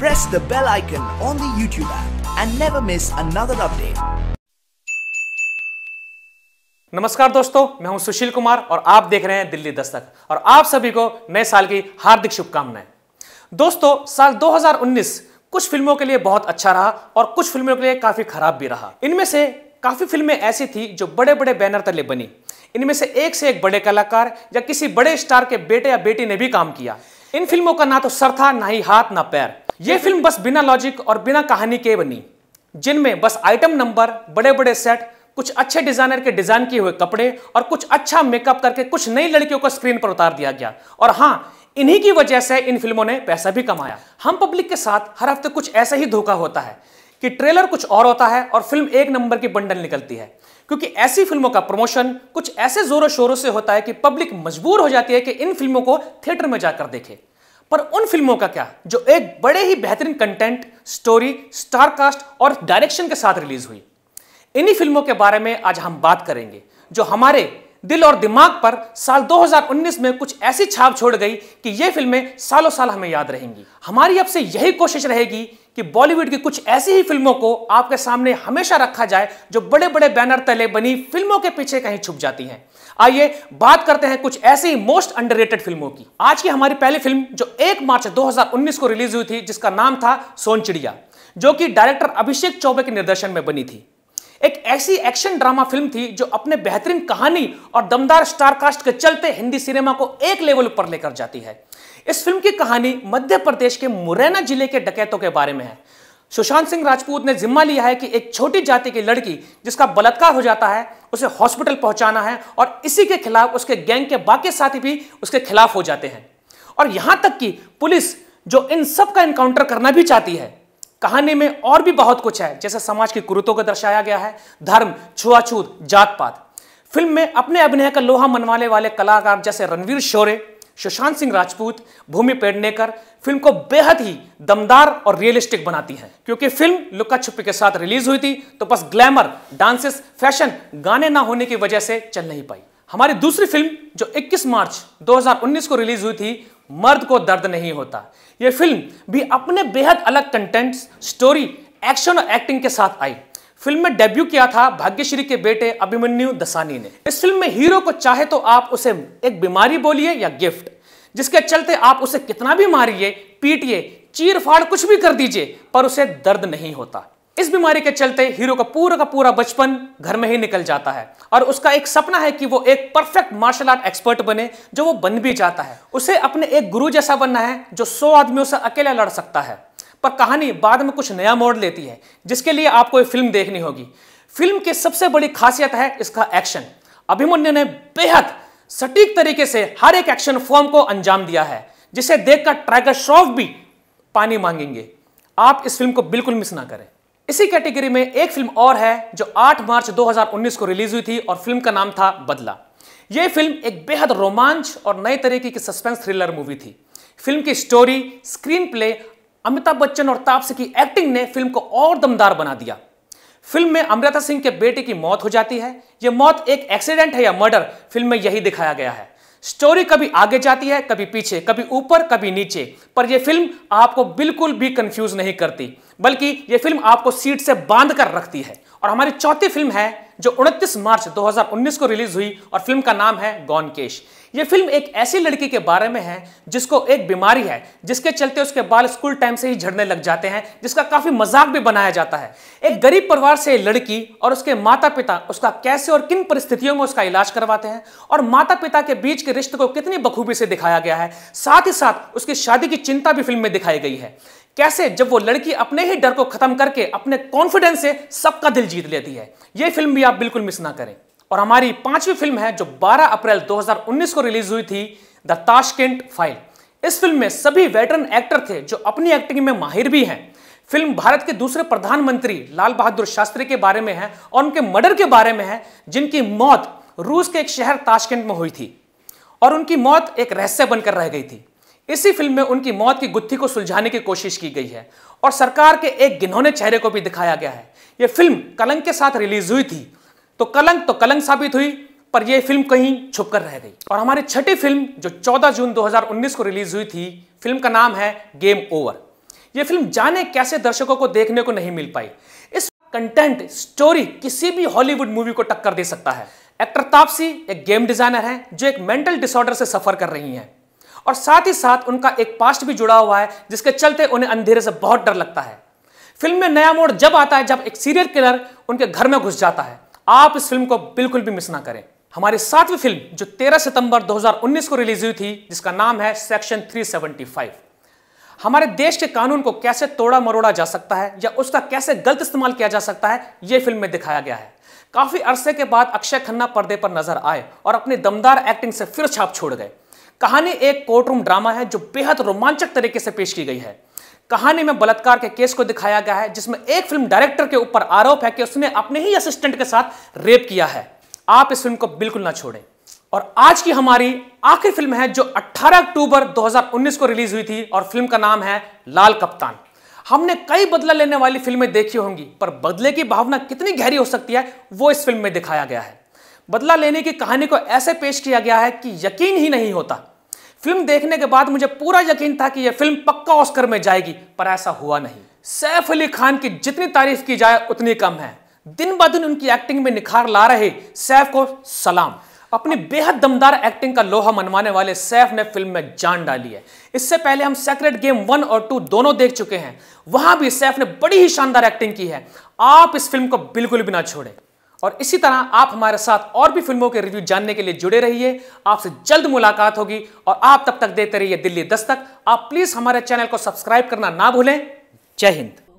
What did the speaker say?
Press the bell icon on the YouTube app and never miss another update. नमस्कार दोस्तों मैं हूं सुशील कुमार और आप देख रहे हैं दिल्ली दस्तक और आप सभी को नए साल की हार्दिक शुभकामनाएं दोस्तों साल 2019 कुछ फिल्मों के लिए बहुत अच्छा रहा और कुछ फिल्मों के लिए काफी खराब भी रहा इनमें से काफी फिल्में ऐसी थी जो बड़े बड़े बैनर तले बनी इनमें से एक से एक बड़े कलाकार या किसी बड़े स्टार के बेटे या बेटी ने भी काम किया इन फिल्मों का ना तो सर था ना ही हाथ ना पैर ये फिल्म बस बिना लॉजिक और बिना कहानी के बनी जिनमें बस आइटम नंबर बड़े बड़े सेट कुछ अच्छे डिजाइनर के डिजाइन किए हुए कपड़े और कुछ अच्छा मेकअप करके कुछ नई लड़कियों को स्क्रीन पर उतार दिया गया और हाँ इन्हीं की वजह से इन फिल्मों ने पैसा भी कमाया हम पब्लिक के साथ हर हफ्ते कुछ ऐसा ही धोखा होता है कि ट्रेलर कुछ और होता है और फिल्म एक नंबर की बंडल निकलती है क्योंकि ऐसी फिल्मों का प्रमोशन कुछ ऐसे जोरों शोरों से होता है कि पब्लिक मजबूर हो जाती है कि इन फिल्मों को थिएटर में जाकर देखे पर उन फिल्मों का क्या जो एक बड़े ही बेहतरीन कंटेंट स्टोरी स्टारकास्ट और डायरेक्शन के साथ रिलीज हुई इन्हीं फिल्मों के बारे में आज हम बात करेंगे जो हमारे दिल और दिमाग पर साल 2019 में कुछ ऐसी छाप छोड़ गई कि ये फिल्में सालों साल हमें याद रहेंगी हमारी अब से यही कोशिश रहेगी कि बॉलीवुड की कुछ ऐसी ही फिल्मों को आपके सामने हमेशा रखा जाए जो बड़े बड़े बैनर तले बनी फिल्मों के पीछे कहीं छुप जाती हैं आइए बात करते हैं कुछ ऐसी मोस्ट अंडररेटेड फिल्मों की आज की हमारी पहली फिल्म जो 1 मार्च 2019 को रिलीज हुई थी जिसका नाम था सोन चिड़िया जो कि डायरेक्टर अभिषेक चौबे के निर्देशन में बनी थी एक ऐसी एक्शन ड्रामा फिल्म थी जो अपने बेहतरीन कहानी और दमदार स्टारकास्ट के चलते हिंदी सिनेमा को एक लेवल पर लेकर जाती है इस फिल्म की कहानी मध्य प्रदेश के मुरैना जिले के डकैतों के बारे में है सुशांत सिंह राजपूत ने जिम्मा लिया है कि एक छोटी जाति की लड़की जिसका बलात्कार हो जाता है उसे हॉस्पिटल पहुंचाना है और इसी के खिलाफ उसके गैंग के बाकी साथी भी उसके खिलाफ हो जाते हैं और यहां तक कि पुलिस जो इन सब का एनकाउंटर करना भी चाहती है कहानी में और भी बहुत कुछ है जैसे समाज की कुरुतों को दर्शाया गया है धर्म छुआछूत जात पात फिल्म में अपने अभिनय का लोहा मनवाने वाले कलाकार जैसे रणवीर शोरे सुशांत सिंह राजपूत भूमि पेडनेकर फिल्म को बेहद ही दमदार और रियलिस्टिक बनाती हैं क्योंकि फिल्म लुका छुपी के साथ रिलीज हुई थी तो बस ग्लैमर डांसेस फैशन गाने ना होने की वजह से चल नहीं पाई हमारी दूसरी फिल्म जो 21 मार्च 2019 को रिलीज हुई थी मर्द को दर्द नहीं होता यह फिल्म भी अपने बेहद अलग कंटेंट्स स्टोरी एक्शन और एक्टिंग के साथ आई फिल्म में डेब्यू किया था भाग्यश्री के बेटे अभिमन्यु दसानी ने इस फिल्म में हीरो को चाहे तो आप उसे एक बीमारी बोलिए या गिफ्ट जिसके चलते आप उसे कितना भी मारिए पीटिए चीर फाड़ कुछ भी कर दीजिए पर उसे दर्द नहीं होता इस बीमारी के चलते हीरो का पूरा का पूरा बचपन घर में ही निकल जाता है और उसका एक सपना है कि वो एक परफेक्ट मार्शल आर्ट एक्सपर्ट बने जो वो बन भी जाता है उसे अपने एक गुरु जैसा बनना है जो सौ आदमियों से अकेला लड़ सकता है पर कहानी बाद में कुछ नया मोड़ लेती है जिसके लिए आपको ये फिल्म देखनी होगी फिल्म की सबसे बड़ी खासियत है इसका एक्शन अभिमन्यु ने बेहद सटीक तरीके से हर एक एक्शन फॉर्म को अंजाम दिया है जिसे देखकर ट्राइगर श्रॉफ भी पानी मांगेंगे आप इस फिल्म को बिल्कुल मिस ना करें इसी कैटेगरी में एक फिल्म और है जो 8 मार्च 2019 को रिलीज हुई थी और फिल्म का नाम था बदला यह फिल्म एक बेहद रोमांच और नए तरीके की सस्पेंस थ्रिलर मूवी थी फिल्म की story screenplay Amitabh Bachchan और तापसी की एक्टिंग ने फिल्म को और दमदार बना दिया फिल्म में अमृता सिंह के बेटे की मौत हो जाती है यह मौत एक एक्सीडेंट है या मर्डर फिल्म में यही दिखाया गया है स्टोरी कभी आगे जाती है कभी पीछे कभी ऊपर कभी नीचे पर यह फिल्म आपको बिल्कुल भी कंफ्यूज नहीं करती बल्कि यह फिल्म आपको सीट से बांध कर रखती है और हमारी चौथी फिल्म है जो 29 मार्च 2019 को रिलीज हुई और फिल्म का नाम है गॉन केश ये फिल्म एक ऐसी लड़की के बारे में है जिसको एक बीमारी है जिसके चलते उसके बाल स्कूल टाइम से ही झड़ने लग जाते हैं जिसका काफी मजाक भी बनाया जाता है एक गरीब परिवार से लड़की और उसके माता पिता उसका कैसे और किन परिस्थितियों में उसका इलाज करवाते हैं और माता पिता के बीच के रिश्ते को कितनी बखूबी से दिखाया गया है साथ ही साथ उसकी शादी की चिंता भी फिल्म में दिखाई गई है कैसे जब वो लड़की अपने ही डर को खत्म करके अपने कॉन्फिडेंस से सबका दिल जीत लेती है यह फिल्म भी आप बिल्कुल मिस ना करें और हमारी पांचवी फिल्म है जो 12 अप्रैल 2019 को रिलीज हुई थी द ताशकेंट फाइल इस फिल्म में सभी वेटरन एक्टर थे जो अपनी एक्टिंग में माहिर भी हैं फिल्म भारत के दूसरे प्रधानमंत्री लाल बहादुर शास्त्री के बारे में है और उनके मर्डर के बारे में है जिनकी मौत रूस के एक शहर ताशकेंट में हुई थी और उनकी मौत एक रहस्य बनकर रह गई थी इसी फिल्म में उनकी मौत की गुत्थी को सुलझाने की कोशिश की गई है और सरकार के एक गिनौने चेहरे को भी दिखाया गया है यह फिल्म कलंक के साथ रिलीज हुई थी तो कलंक तो कलंक साबित हुई पर यह फिल्म कहीं छुपकर रह गई और हमारी छठी फिल्म जो 14 जून 2019 को रिलीज हुई थी फिल्म का नाम है गेम ओवर यह फिल्म जाने कैसे दर्शकों को देखने को नहीं मिल पाई इस कंटेंट स्टोरी किसी भी हॉलीवुड मूवी को टक्कर दे सकता है एक्टर तापसी एक गेम डिजाइनर है जो एक मेंटल डिसऑर्डर से सफर कर रही हैं और साथ ही साथ उनका एक पास्ट भी जुड़ा हुआ है जिसके चलते उन्हें अंधेरे से बहुत डर लगता है फिल्म में नया मोड़ जब आता है जब एक सीरियल किलर उनके घर में घुस जाता है आप इस फिल्म को बिल्कुल भी मिस ना करें हमारी सातवीं फिल्म जो 13 सितंबर 2019 को रिलीज हुई थी जिसका नाम है सेक्शन 375 हमारे देश के कानून को कैसे तोड़ा मरोड़ा जा सकता है या उसका कैसे गलत इस्तेमाल किया जा सकता है यह फिल्म में दिखाया गया है काफी अरसे के बाद अक्षय खन्ना पर्दे पर नजर आए और अपनी दमदार एक्टिंग से फिर छाप छोड़ गए कहानी एक कोर्टरूम ड्रामा है जो बेहद रोमांचक तरीके से पेश की गई है कहानी में बलात्कार के केस को दिखाया गया है जिसमें एक फिल्म डायरेक्टर के ऊपर आरोप है कि उसने अपने ही असिस्टेंट के साथ रेप किया है आप इस फिल्म को बिल्कुल ना छोड़ें और आज की हमारी आखिरी फिल्म है जो 18 अक्टूबर 2019 को रिलीज हुई थी और फिल्म का नाम है लाल कप्तान हमने कई बदला लेने वाली फिल्में देखी होंगी पर बदले की भावना कितनी गहरी हो सकती है वो इस फिल्म में दिखाया गया है बदला लेने की कहानी को ऐसे पेश किया गया है कि यकीन ही नहीं होता फिल्म देखने के बाद मुझे पूरा यकीन था कि यह फिल्म पक्का ऑस्कर में जाएगी पर ऐसा हुआ नहीं सैफ अली खान की जितनी तारीफ की जाए उतनी कम है दिन ब दिन उनकी एक्टिंग में निखार ला रहे सैफ को सलाम अपनी बेहद दमदार एक्टिंग का लोहा मनवाने वाले सैफ ने फिल्म में जान डाली है इससे पहले हम सेक्रेट गेम वन और टू दोनों देख चुके हैं वहां भी सैफ ने बड़ी ही शानदार एक्टिंग की है आप इस फिल्म को बिल्कुल भी ना छोड़ें और इसी तरह आप हमारे साथ और भी फिल्मों के रिव्यू जानने के लिए जुड़े रहिए आपसे जल्द मुलाकात होगी और आप तब तक देते रहिए दिल्ली दस्तक आप प्लीज हमारे चैनल को सब्सक्राइब करना ना भूलें जय हिंद